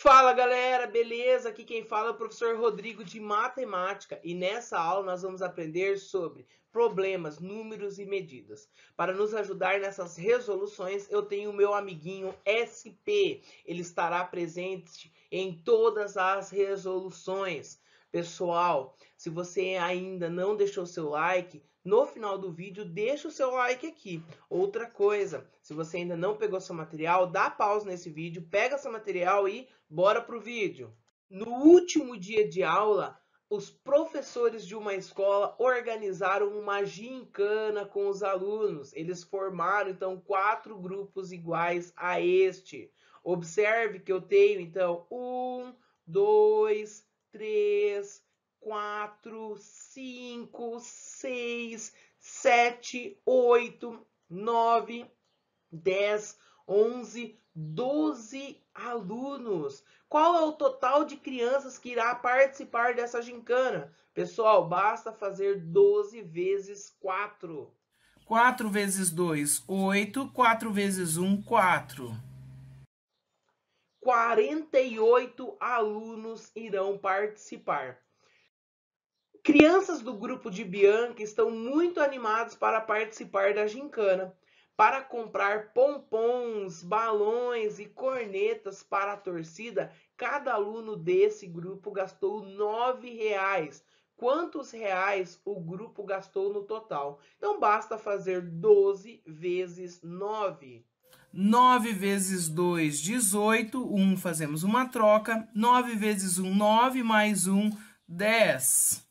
Fala galera, beleza? Aqui quem fala é o professor Rodrigo de Matemática e nessa aula nós vamos aprender sobre problemas, números e medidas. Para nos ajudar nessas resoluções, eu tenho o meu amiguinho SP. Ele estará presente em todas as resoluções. Pessoal, se você ainda não deixou seu like, no final do vídeo deixa o seu like aqui. Outra coisa, se você ainda não pegou seu material, dá pausa nesse vídeo, pega seu material e bora pro vídeo. No último dia de aula, os professores de uma escola organizaram uma gincana com os alunos. Eles formaram, então, quatro grupos iguais a este. Observe que eu tenho, então, um, dois, três, quatro, cinco, seis, sete, oito, nove, dez, onze, doze alunos. Qual é o total de crianças que irá participar dessa gincana? Pessoal, basta fazer 12 vezes 4. 4 vezes 2, 8. 4 vezes 1, 4. 48 alunos irão participar. Crianças do grupo de Bianca estão muito animados para participar da gincana, para comprar pompons, balões e cornetas para a torcida. Cada aluno desse grupo gastou nove reais. Quantos reais o grupo gastou no total? Então basta fazer 12 vezes 9. 9 vezes 2, 18. 1, fazemos uma troca. 9 vezes 1, 9, mais 1, 10.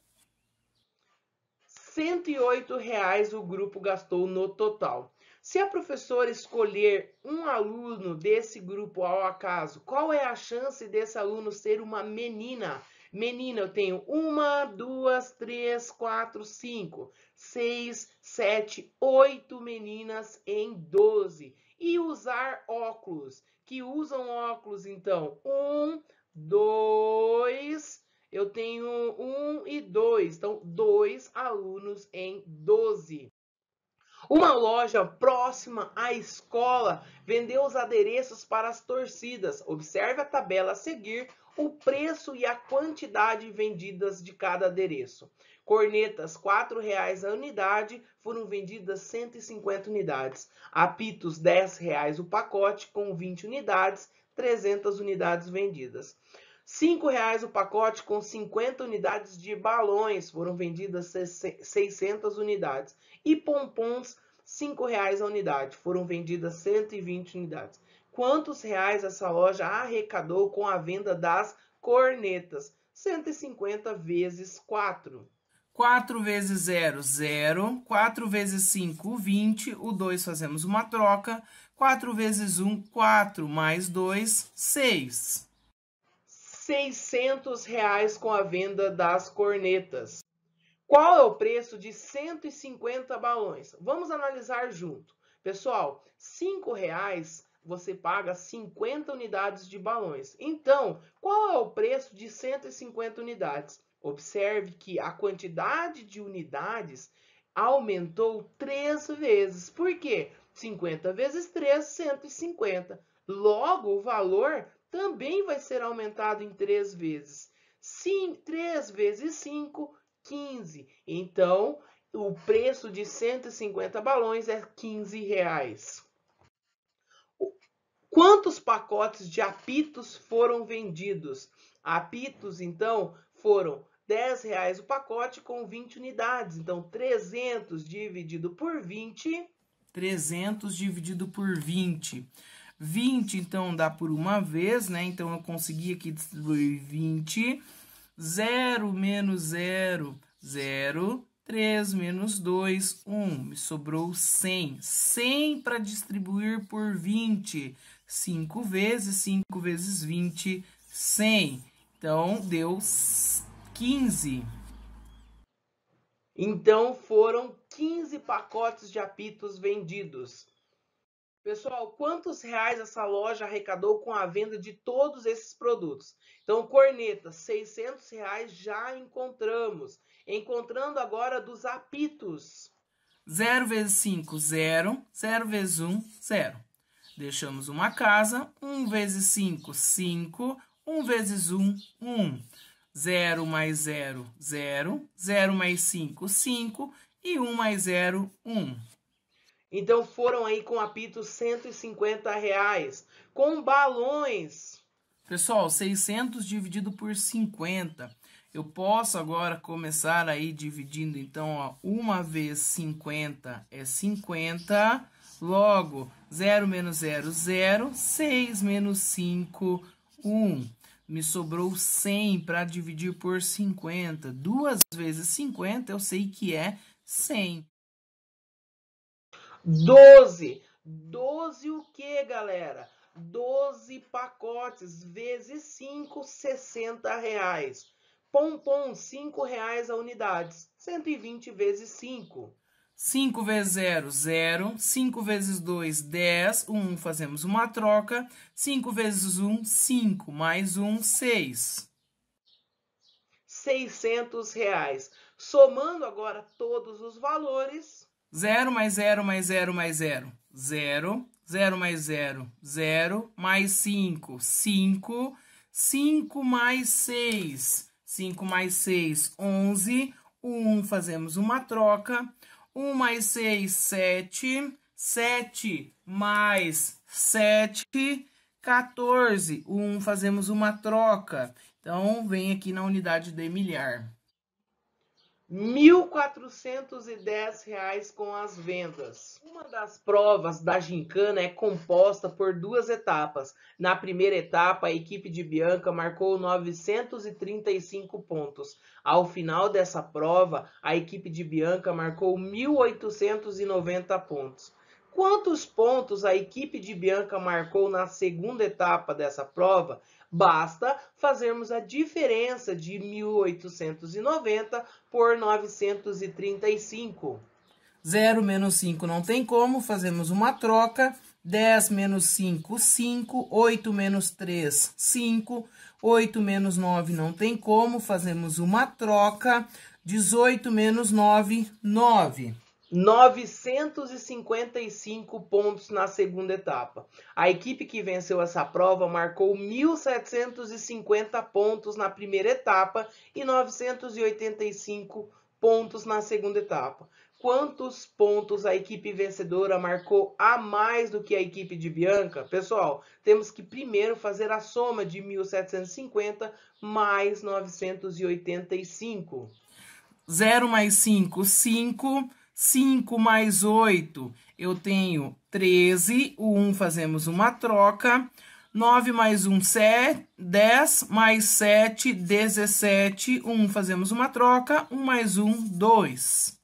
R$ 108,00 o grupo gastou no total. Se a professora escolher um aluno desse grupo ao acaso, qual é a chance desse aluno ser uma menina? Menina, eu tenho uma, duas, três, quatro, cinco, seis, sete, oito meninas em doze. E usar óculos. Que usam óculos, então? Um, dois. Eu tenho um e dois. Então, dois alunos em doze. Uma loja próxima à escola vendeu os adereços para as torcidas. Observe a tabela a seguir o preço e a quantidade vendidas de cada adereço. Cornetas, R$ 4,00 a unidade, foram vendidas 150 unidades. Apitos, R$ 10,00 o pacote, com 20 unidades, 300 unidades vendidas. R$ 5,00 o pacote com 50 unidades de balões, foram vendidas 600 unidades. E pompons, R$ 5,00 a unidade, foram vendidas 120 unidades quantos reais essa loja arrecadou com a venda das cornetas. 150 vezes 4. 4 vezes 0, 0. 4 vezes 5, 20. O 2 fazemos uma troca. 4 vezes 1, 4. Mais 2, 6. 600 reais com a venda das cornetas. Qual é o preço de 150 balões? Vamos analisar junto. Pessoal, 5 reais você paga 50 unidades de balões. Então, qual é o preço de 150 unidades? Observe que a quantidade de unidades aumentou três vezes. Por quê? 50 vezes 3, 150. Logo, o valor também vai ser aumentado em três vezes. Sim, 3 vezes 5, 15. Então, o preço de 150 balões é 15 reais. Quantos pacotes de apitos foram vendidos? Apitos, então, foram R$10 o pacote com 20 unidades. Então, 300 dividido por 20. 300 dividido por 20. 20, então, dá por uma vez, né? Então, eu consegui aqui distribuir 20. 0 menos 0, 0. 3 menos 2, 1. Me sobrou 100. 100 para distribuir por 20. 20. 5 vezes, 5 vezes 20, 100. Então, deu 15. Então, foram 15 pacotes de apitos vendidos. Pessoal, quantos reais essa loja arrecadou com a venda de todos esses produtos? Então, corneta, 600 reais já encontramos. Encontrando agora dos apitos. 0 vezes 5, 0. 0 vezes 1, 0. Deixamos uma casa. 1 vezes 5, 5. 1 vezes 1, 1. 0 mais 0, 0. 0 mais 5, 5. E 1 mais 0, 1. Então foram aí com apito 150 reais. Com balões. Pessoal, 600 dividido por 50. Eu posso agora começar aí dividindo, então, ó, uma vez 50 é 50, Logo, 0 menos 0, 0. 6 menos 5, 1. Me sobrou 100 para dividir por 50. Duas vezes 50 eu sei que é 100. 12. 12 o que, galera? 12 pacotes vezes 5, 60 reais. Pompom, 5 reais a unidades. 120 vezes 5. 5 vezes 0, 0. 5 vezes 2, 10. 1, fazemos uma troca. 5 vezes 1, 5. Mais 1, 6. 600 reais. Somando agora todos os valores. 0 mais 0 mais 0 mais 0, 0. 0 mais 0, 0. Mais 5, 5. 5 mais 6. 5 mais 6, 11. 1, fazemos uma troca. 1 mais 6, 7. 7 mais 7, 14. 1, fazemos uma troca. Então, vem aqui na unidade de milhar. 1.410 reais com as vendas. Uma das provas da gincana é composta por duas etapas. Na primeira etapa, a equipe de Bianca marcou 935 pontos. Ao final dessa prova, a equipe de Bianca marcou 1.890 pontos quantos pontos a equipe de Bianca marcou na segunda etapa dessa prova, basta fazermos a diferença de 1890 por 935. 0 menos 5 não tem como, fazemos uma troca. 10 menos 5, 5. 8 menos 3, 5. 8 menos 9 não tem como, fazemos uma troca. 18 menos 9, 9. 955 pontos na segunda etapa. A equipe que venceu essa prova marcou 1.750 pontos na primeira etapa e 985 pontos na segunda etapa. Quantos pontos a equipe vencedora marcou a mais do que a equipe de Bianca? Pessoal, temos que primeiro fazer a soma de 1.750 mais 985. 0 mais 5, 5. 5 mais 8, eu tenho 13. O 1 fazemos uma troca. 9 mais 1, 7. 10 mais 7, 17. 1 fazemos uma troca. 1 mais 1, 2.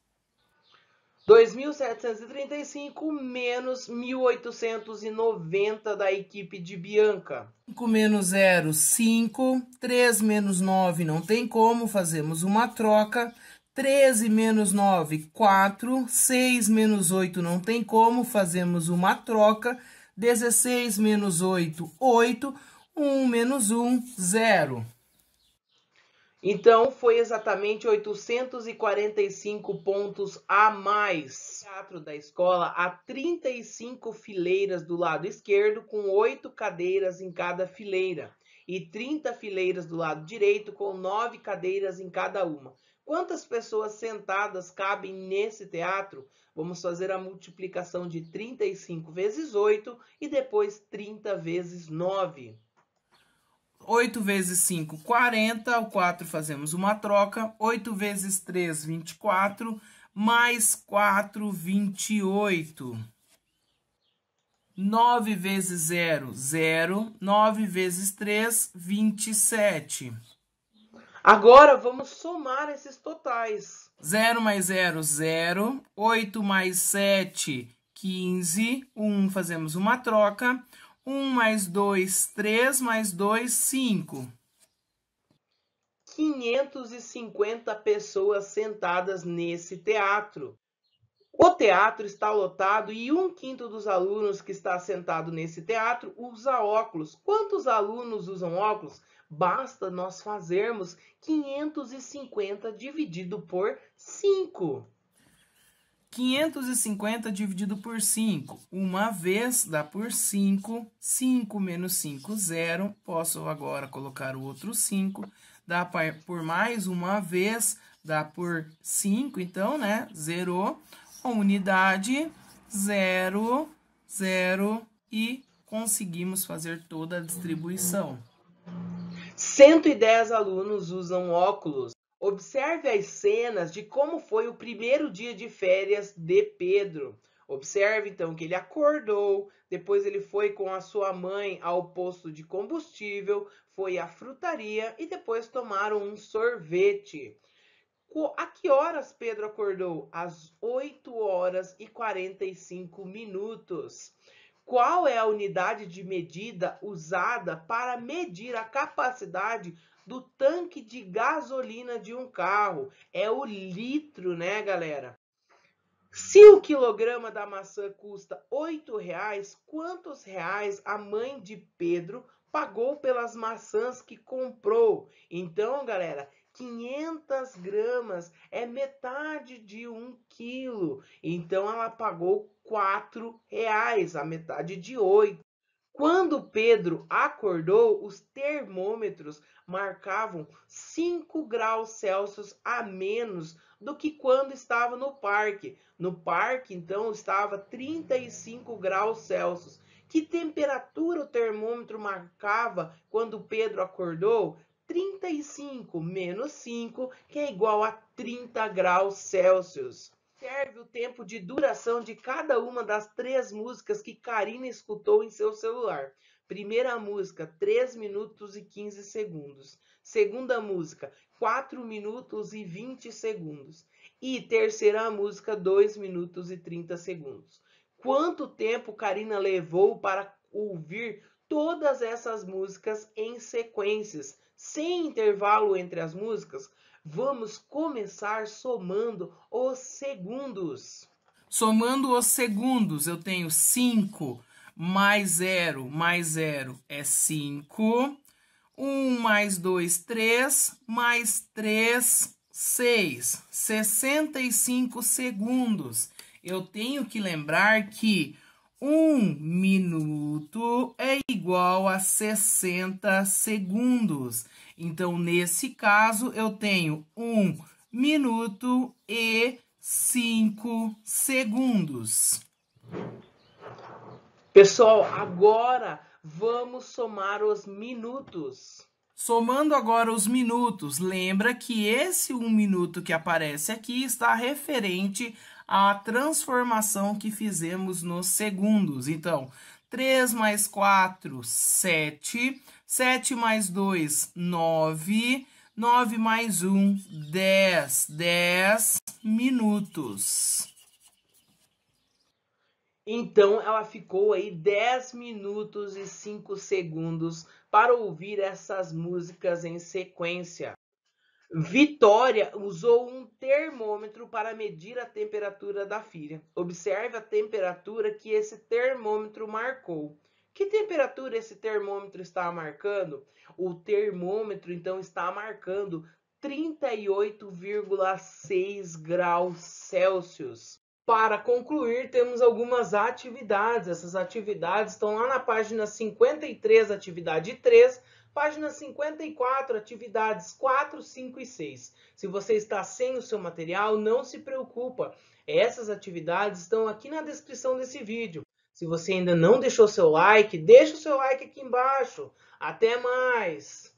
2.735 menos 1.890 da equipe de Bianca. 5 menos 0, 5. 3 menos 9 não tem como, fazemos uma troca. 13 menos 9, 4. 6 menos 8 não tem como, fazemos uma troca. 16 menos 8, 8. 1 menos 1, 0. Então, foi exatamente 845 pontos a mais. Teatro da escola há 35 fileiras do lado esquerdo, com 8 cadeiras em cada fileira, e 30 fileiras do lado direito, com 9 cadeiras em cada uma. Quantas pessoas sentadas cabem nesse teatro? Vamos fazer a multiplicação de 35 vezes 8 e depois 30 vezes 9. 8 vezes 5, 40. O 4 fazemos uma troca. 8 vezes 3, 24. Mais 4, 28. 9 vezes 0, 0. 9 vezes 3, 27. Agora vamos somar esses totais. 0 mais 0, 0. 8 mais 7, 15. 1, fazemos uma troca. 1 mais 2, 3 mais 2, 5. 550 pessoas sentadas nesse teatro. O teatro está lotado e um quinto dos alunos que está sentado nesse teatro usa óculos. Quantos alunos usam óculos? basta nós fazermos 550 dividido por 5. 550 dividido por 5. Uma vez dá por 5. 5 menos 5, 0. Posso agora colocar o outro 5. Dá por mais uma vez, dá por 5, então, né? Zerou. Unidade, 0, 0 e conseguimos fazer toda a distribuição. 110 alunos usam óculos. Observe as cenas de como foi o primeiro dia de férias de Pedro. Observe então que ele acordou, depois ele foi com a sua mãe ao posto de combustível, foi à frutaria e depois tomaram um sorvete. A que horas Pedro acordou? Às 8 horas e 45 minutos qual é a unidade de medida usada para medir a capacidade do tanque de gasolina de um carro. É o litro, né, galera? Se o quilograma da maçã custa R$ 8,00, quantos reais a mãe de Pedro pagou pelas maçãs que comprou? Então, galera, 500 gramas é metade de um quilo. Então ela pagou quatro reais, a metade de oito. Quando Pedro acordou, os termômetros marcavam 5 graus Celsius a menos do que quando estava no parque. No parque, então, estava 35 graus Celsius. Que temperatura o termômetro marcava quando Pedro acordou? 35 menos 5, que é igual a 30 graus Celsius. Serve o tempo de duração de cada uma das três músicas que Karina escutou em seu celular. Primeira música, 3 minutos e 15 segundos. Segunda música, 4 minutos e 20 segundos. E terceira música, 2 minutos e 30 segundos. Quanto tempo Karina levou para ouvir todas essas músicas em sequências? Sem intervalo entre as músicas, vamos começar somando os segundos. Somando os segundos, eu tenho 5 mais 0 mais 0 é 5. 1 mais 2, 3, mais 3, 6. 65 segundos. Eu tenho que lembrar que um minuto é igual a 60 segundos. Então, nesse caso, eu tenho um minuto e cinco segundos. Pessoal, agora vamos somar os minutos. Somando agora os minutos, lembra que esse um minuto que aparece aqui está referente a transformação que fizemos nos segundos. Então, 3 mais 4, 7. 7 mais 2, 9. 9 mais 1, 10. 10 minutos. Então ela ficou aí 10 minutos e 5 segundos para ouvir essas músicas em sequência. Vitória usou um termômetro para medir a temperatura da filha. Observe a temperatura que esse termômetro marcou. Que temperatura esse termômetro está marcando? O termômetro então está marcando 38,6 graus Celsius. Para concluir, temos algumas atividades. Essas atividades estão lá na página 53, atividade 3 Página 54, atividades 4, 5 e 6. Se você está sem o seu material, não se preocupa. Essas atividades estão aqui na descrição desse vídeo. Se você ainda não deixou seu like, deixa o seu like aqui embaixo. Até mais!